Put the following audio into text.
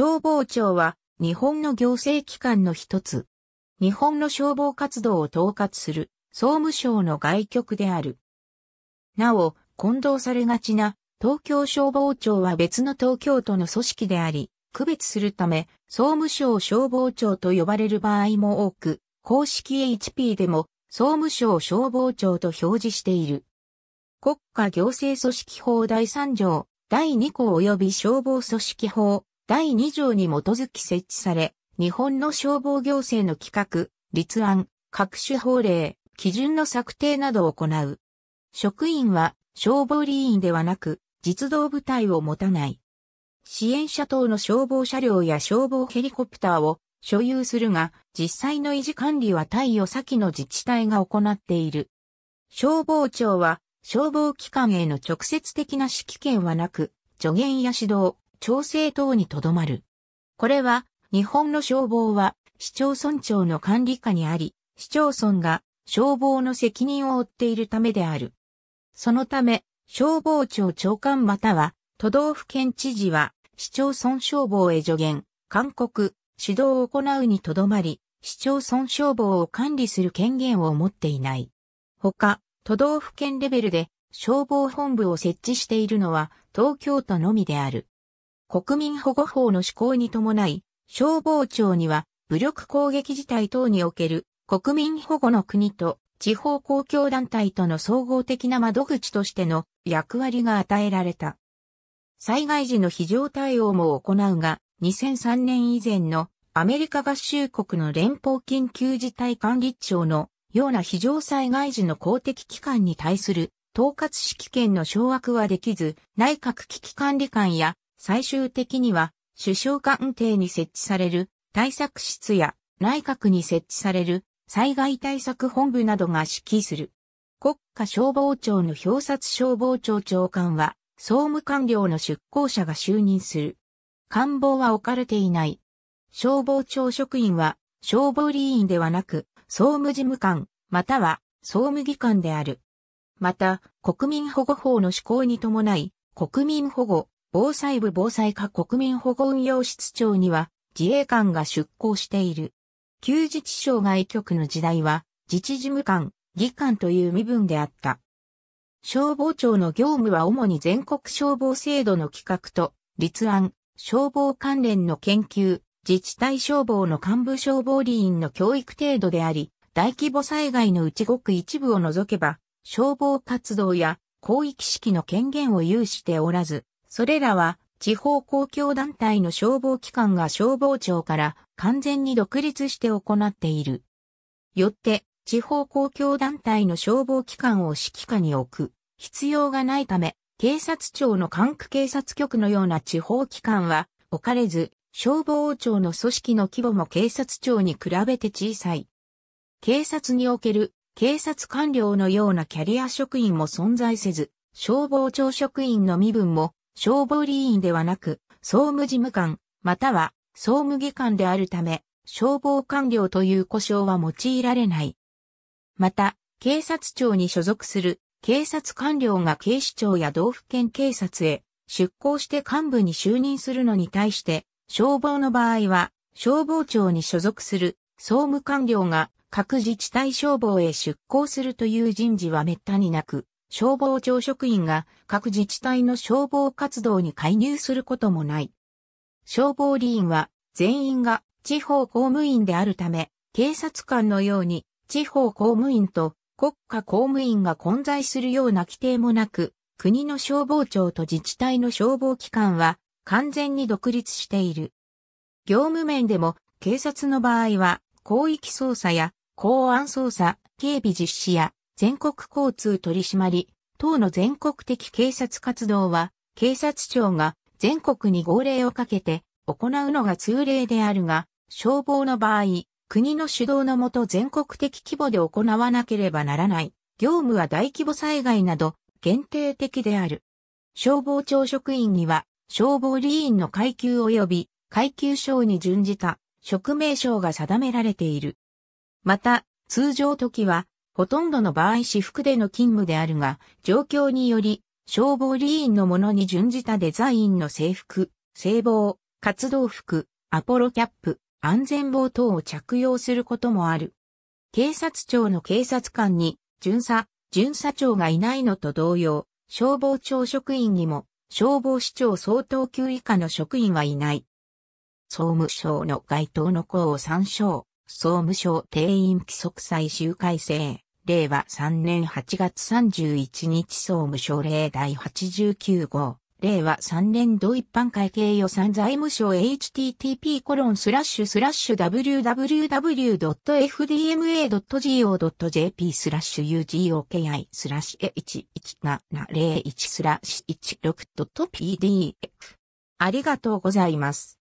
消防庁は日本の行政機関の一つ。日本の消防活動を統括する総務省の外局である。なお、混同されがちな東京消防庁は別の東京都の組織であり、区別するため総務省消防庁と呼ばれる場合も多く、公式 HP でも総務省消防庁と表示している。国家行政組織法第3条、第2項及び消防組織法第2条に基づき設置され、日本の消防行政の企画、立案、各種法令、基準の策定などを行う。職員は消防理員ではなく、実動部隊を持たない。支援者等の消防車両や消防ヘリコプターを所有するが、実際の維持管理は対応先の自治体が行っている。消防庁は消防機関への直接的な指揮権はなく、助言や指導、調整等にとどまる。これは、日本の消防は市町村長の管理下にあり、市町村が消防の責任を負っているためである。そのため、消防庁長官または都道府県知事は市町村消防へ助言、勧告、指導を行うにとどまり、市町村消防を管理する権限を持っていない。他、都道府県レベルで消防本部を設置しているのは東京都のみである。国民保護法の施行に伴い、消防庁には武力攻撃事態等における国民保護の国と地方公共団体との総合的な窓口としての役割が与えられた。災害時の非常対応も行うが、2003年以前のアメリカ合衆国の連邦緊急事態管理庁のような非常災害時の公的機関に対する統括指揮権の掌握はできず、内閣危機管理官や最終的には首相官邸に設置される対策室や内閣に設置される災害対策本部などが指揮する。国家消防庁の表札消防庁長官は総務官僚の出向者が就任する。官房は置かれていない。消防庁職員は消防理員ではなく総務事務官または総務技官である。また、国民保護法の施行に伴い、国民保護、防災部防災課国民保護運用室長には自衛官が出向している。旧自治害局の時代は自治事務官、議官という身分であった。消防庁の業務は主に全国消防制度の企画と立案、消防関連の研究、自治体消防の幹部消防理員の教育程度であり、大規模災害のうちごく一部を除けば、消防活動や広域式の権限を有しておらず、それらは地方公共団体の消防機関が消防庁から完全に独立して行っている。よって、地方公共団体の消防機関を指揮下に置く必要がないため、警察庁の管区警察局のような地方機関は置かれず、消防庁の組織の規模も警察庁に比べて小さい。警察における警察官僚のようなキャリア職員も存在せず、消防庁職員の身分も消防理員ではなく、総務事務官、または総務技官であるため、消防官僚という呼称は用いられない。また、警察庁に所属する警察官僚が警視庁や道府県警察へ出向して幹部に就任するのに対して、消防の場合は消防庁に所属する総務官僚が各自治体消防へ出向するという人事は滅多になく、消防庁職員が各自治体の消防活動に介入することもない。消防理員は全員が地方公務員であるため、警察官のように地方公務員と国家公務員が混在するような規定もなく、国の消防庁と自治体の消防機関は完全に独立している。業務面でも警察の場合は広域捜査や公安捜査、警備実施や全国交通取締り、等の全国的警察活動は、警察庁が全国に号令をかけて行うのが通例であるが、消防の場合、国の主導のもと全国的規模で行わなければならない。業務は大規模災害など限定的である。消防庁職員には消防理員の階級及び階級章に準じた職名賞が定められている。また、通常時はほとんどの場合私服での勤務であるが、状況により、消防理員のものに準じたデザインの制服、制帽、活動服、アポロキャップ、安全帽等を着用することもある。警察庁の警察官に、巡査、巡査長がいないのと同様、消防庁職員にも、消防市長相当級以下の職員はいない。総務省の該当の項を参照、総務省定員規則最終改正。令和3年8月31日総務省令第89号、令和3年度一般会計予算財務省 http コロンスラッシュスラッシュ www.fdma.go.jp スラッシュ ugoki スラッシュ11701スラッシュ 16.pdf ありがとうございます。